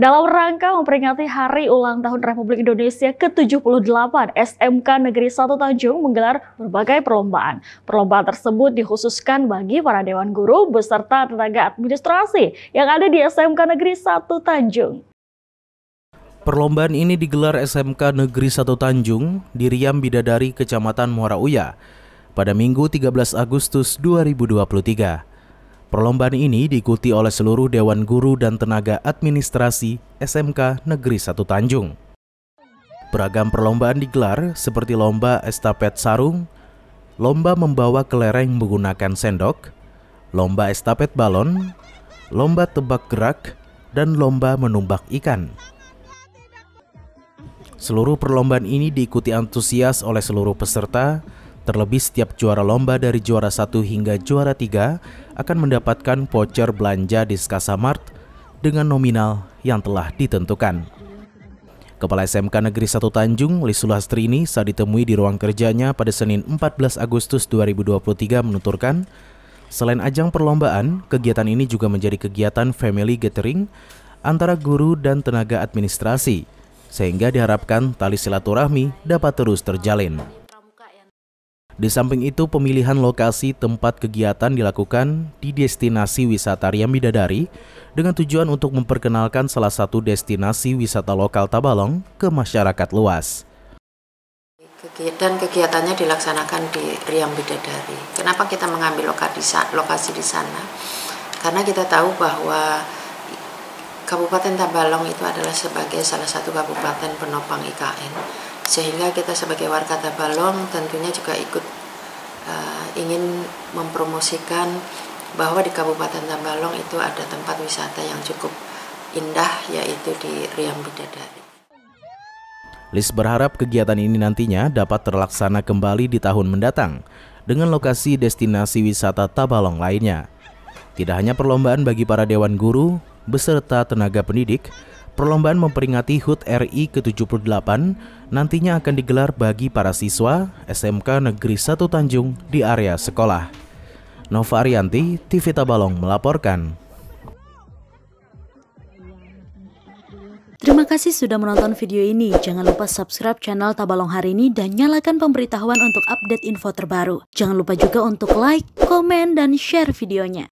Dalam rangka memperingati hari ulang tahun Republik Indonesia ke-78, SMK Negeri 1 Tanjung menggelar berbagai perlombaan. Perlombaan tersebut dikhususkan bagi para dewan guru beserta tenaga administrasi yang ada di SMK Negeri 1 Tanjung. Perlombaan ini digelar SMK Negeri 1 Tanjung di Riam Bidadari, Kecamatan Muara Uya pada Minggu 13 Agustus 2023. Perlombaan ini diikuti oleh seluruh Dewan Guru dan Tenaga Administrasi SMK Negeri Satu Tanjung. Beragam perlombaan digelar seperti lomba estafet sarung, lomba membawa kelereng menggunakan sendok, lomba estafet balon, lomba tebak gerak, dan lomba menumbak ikan. Seluruh perlombaan ini diikuti antusias oleh seluruh peserta Terlebih setiap juara lomba dari juara 1 hingga juara 3 akan mendapatkan voucher belanja di Skasa Mart dengan nominal yang telah ditentukan. Kepala SMK Negeri 1 Tanjung, Lisul Strini, ini saat ditemui di ruang kerjanya pada Senin 14 Agustus 2023 menuturkan, selain ajang perlombaan, kegiatan ini juga menjadi kegiatan family gathering antara guru dan tenaga administrasi, sehingga diharapkan tali silaturahmi dapat terus terjalin. Di samping itu, pemilihan lokasi tempat kegiatan dilakukan di destinasi wisata Riam Bidadari dengan tujuan untuk memperkenalkan salah satu destinasi wisata lokal Tabalong ke masyarakat luas. Dan kegiatannya dilaksanakan di Riam Bidadari. Kenapa kita mengambil lokasi di sana? Karena kita tahu bahwa Kabupaten Tabalong itu adalah sebagai salah satu kabupaten penopang IKN sehingga kita sebagai warga Tabalong tentunya juga ikut uh, ingin mempromosikan bahwa di Kabupaten Tabalong itu ada tempat wisata yang cukup indah yaitu di Riang Bidadari. Lis berharap kegiatan ini nantinya dapat terlaksana kembali di tahun mendatang dengan lokasi destinasi wisata Tabalong lainnya. Tidak hanya perlombaan bagi para dewan guru, beserta tenaga pendidik, Perlombaan memperingati HUT RI ke-78 nantinya akan digelar bagi para siswa SMK Negeri 1 Tanjung di area sekolah. Nova Arianti, TV Tabalong melaporkan. Terima kasih sudah menonton video ini. Jangan lupa subscribe channel Tabalong hari ini dan nyalakan pemberitahuan untuk update info terbaru. Jangan lupa juga untuk like, komen, dan share videonya.